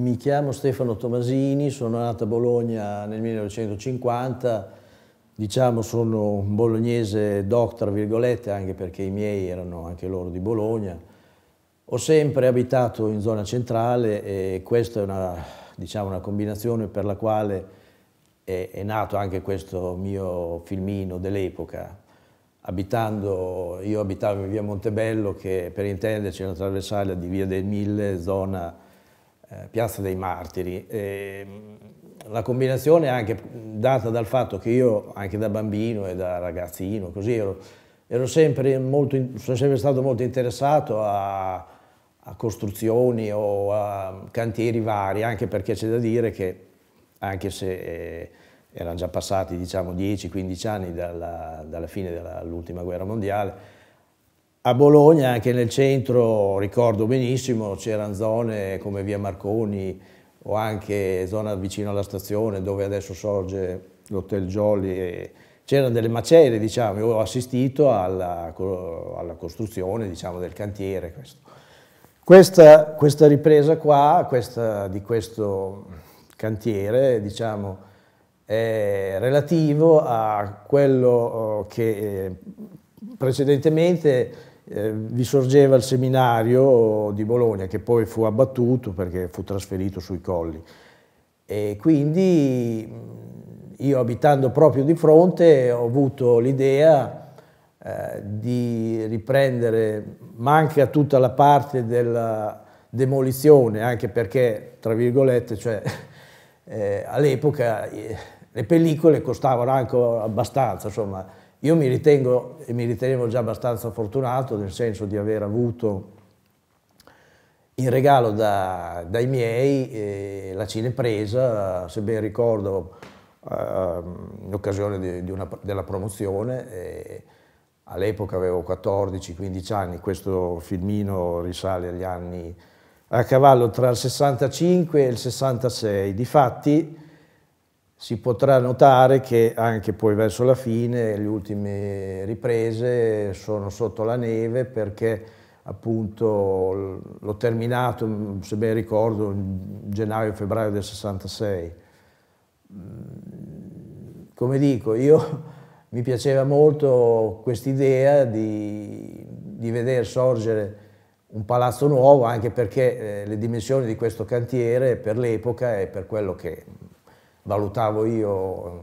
Mi chiamo Stefano Tomasini, sono nato a Bologna nel 1950, diciamo sono un bolognese doc, tra virgolette, anche perché i miei erano anche loro di Bologna. Ho sempre abitato in zona centrale e questa è una, diciamo, una combinazione per la quale è, è nato anche questo mio filmino dell'epoca. Abitando, io abitavo in via Montebello, che per intenderci è una trasversale di via del Mille, zona eh, Piazza dei Martiri. E mm, la combinazione è anche data dal fatto che io, anche da bambino e da ragazzino, così ero, ero sempre molto, sono sempre stato molto interessato a, a costruzioni o a cantieri vari, anche perché c'è da dire che, anche se eh, erano già passati diciamo 10-15 anni dalla, dalla fine dell'ultima guerra mondiale, a Bologna, anche nel centro, ricordo benissimo, c'erano zone come via Marconi o anche zona vicino alla stazione dove adesso sorge l'Hotel Jolly, c'erano delle macerie, diciamo, io ho assistito alla, alla costruzione diciamo, del cantiere. Questa, questa ripresa qua, questa, di questo cantiere, diciamo, è relativo a quello eh, che eh, precedentemente eh, vi sorgeva il seminario di Bologna che poi fu abbattuto perché fu trasferito sui colli. E quindi mm, io abitando proprio di fronte ho avuto l'idea eh, di riprendere, manca tutta la parte della demolizione, anche perché, tra virgolette, cioè, eh, all'epoca eh, le pellicole costavano anche abbastanza, insomma, io mi ritengo e mi ritenevo già abbastanza fortunato nel senso di aver avuto in regalo da, dai miei eh, la cinepresa, se ben ricordo, eh, in occasione di, di una, della promozione. Eh, all'epoca avevo 14-15 anni, questo filmino risale agli anni a cavallo tra il 65 e il 66. Difatti, si potrà notare che anche poi verso la fine le ultime riprese sono sotto la neve perché appunto l'ho terminato, mm, se ben ricordo, in gennaio-febbraio del 66. Mm, come dico, io mi piaceva molto quest'idea di, di vedere sorgere un palazzo nuovo, anche perché eh, le dimensioni di questo cantiere per l'epoca e per quello che mm, valutavo io mm,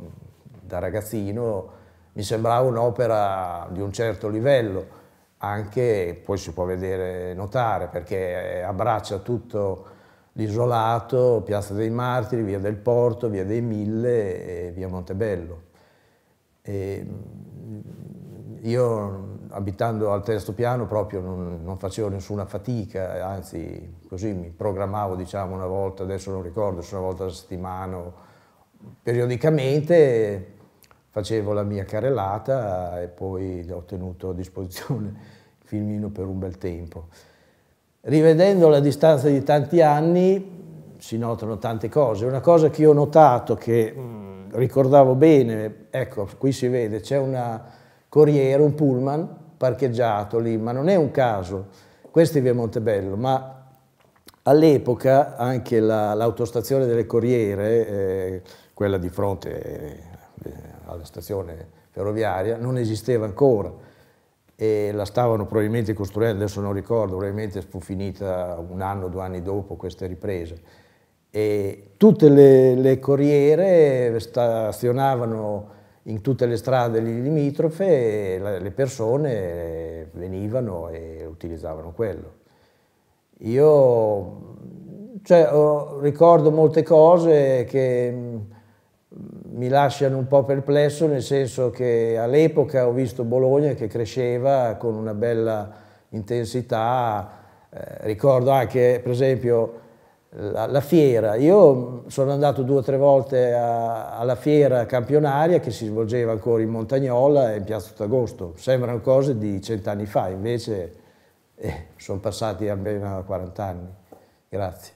da ragazzino, mi sembrava un'opera di un certo livello, anche poi si può vedere, notare, perché eh, abbraccia tutto l'isolato, Piazza dei Martiri, Via del Porto, Via dei Mille e Via Montebello. E mm, io abitando al terzo piano proprio non, non, facevo nessuna fatica, anzi così mi programmavo diciamo una volta, adesso non ricordo, se una volta alla settimana periodicamente facevo la mia carrellata e poi ho tenuto a disposizione il filmino per un bel tempo. Rivedendo la distanza di tanti anni si notano tante cose. Una cosa che ho notato, che mm, ricordavo bene, ecco, qui si vede, c'è una corriera, un pullman parcheggiato lì, ma non è un caso, questo è via Montebello, ma all'epoca anche l'autostazione la, delle Corriere, eh, quella di fronte eh, alla stazione ferroviaria, non esisteva ancora e la stavano probabilmente costruendo, adesso non ricordo, probabilmente fu finita un anno, due anni dopo queste riprese. E tutte le, le corriere stazionavano in tutte le strade limitrofe e le persone venivano e utilizzavano quello. Io cioè, ricordo molte cose che mi lasciano un po' perplesso nel senso che all'epoca ho visto Bologna che cresceva con una bella intensità, eh, ricordo anche per esempio la, la, fiera, io sono andato due o tre volte a, alla fiera campionaria che si svolgeva ancora in Montagnola e in Piazza d'Agosto. sembrano cose di cent'anni fa, invece eh, sono passati almeno 40 anni, grazie.